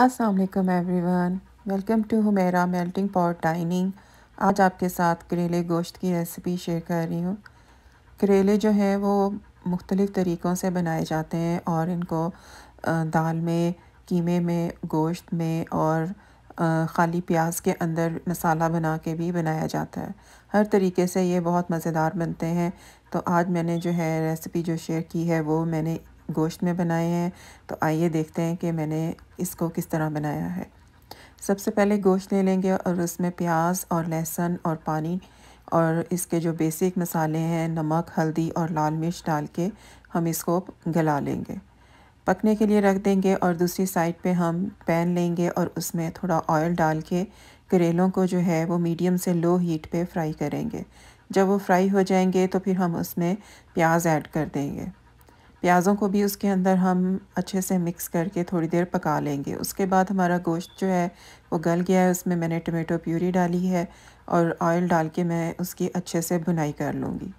असलकम everyone welcome to Humera melting pot dining आज आपके साथ करेले गोश्त की रेसिपी शेयर कर रही हूँ करेले जो हैं वो मुख्तलिफ़ तरीक़ों से बनाए जाते हैं और इनको दाल में कीमे में गोश्त में और खाली प्याज के अंदर मसाला बना के भी बनाया जाता है हर तरीके से ये बहुत मज़ेदार बनते हैं तो आज मैंने जो है रेसिपी जो शेयर की है वो मैंने गोश्त में बनाए हैं तो आइए देखते हैं कि मैंने इसको किस तरह बनाया है सबसे पहले गोश्त ले लेंगे और उसमें प्याज और लहसुन और पानी और इसके जो बेसिक मसाले हैं नमक हल्दी और लाल मिर्च डाल के हम इसको गला लेंगे पकने के लिए रख देंगे और दूसरी साइड पे हम पैन लेंगे और उसमें थोड़ा ऑयल डाल के करेलों को जो है वो मीडियम से लो हीट पे फ्राई करेंगे जब वो फ्राई हो जाएंगे तो फिर हम उसमें प्याज ऐड कर देंगे प्याज़ों को भी उसके अंदर हम अच्छे से मिक्स करके थोड़ी देर पका लेंगे उसके बाद हमारा गोश्त जो है वो गल गया है उसमें मैंने टमाटो प्यूरी डाली है और ऑयल डाल के मैं उसकी अच्छे से भुनाई कर लूँगी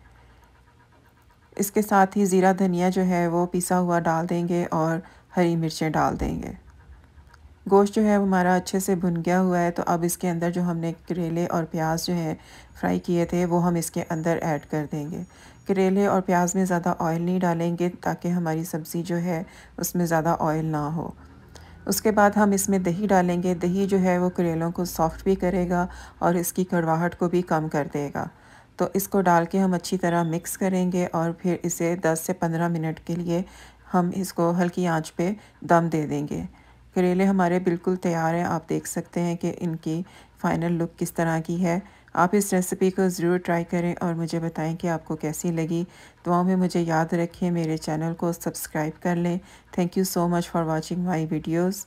इसके साथ ही ज़ीरा धनिया जो है वो पिसा हुआ डाल देंगे और हरी मिर्चें डाल देंगे गोश्त जो है हमारा अच्छे से भुन गया हुआ है तो अब इसके अंदर जो हमने करेले और प्याज जो है फ्राई किए थे वो हम इसके अंदर ऐड कर देंगे करेले और प्याज में ज़्यादा ऑयल नहीं डालेंगे ताकि हमारी सब्ज़ी जो है उसमें ज़्यादा ऑयल ना हो उसके बाद हम इसमें दही डालेंगे दही जो है वो करेलों को सॉफ्ट भी करेगा और इसकी कड़वाहट को भी कम कर देगा तो इसको डाल के हम अच्छी तरह मिक्स करेंगे और फिर इसे 10 से 15 मिनट के लिए हम इसको हल्की आंच पे दम दे देंगे करेले हमारे बिल्कुल तैयार हैं आप देख सकते हैं कि इनकी फ़ाइनल लुक किस तरह की है आप इस रेसिपी को ज़रूर ट्राई करें और मुझे बताएं कि आपको कैसी लगी दुआओं में मुझे याद रखें मेरे चैनल को सब्सक्राइब कर लें thank you so much for watching my videos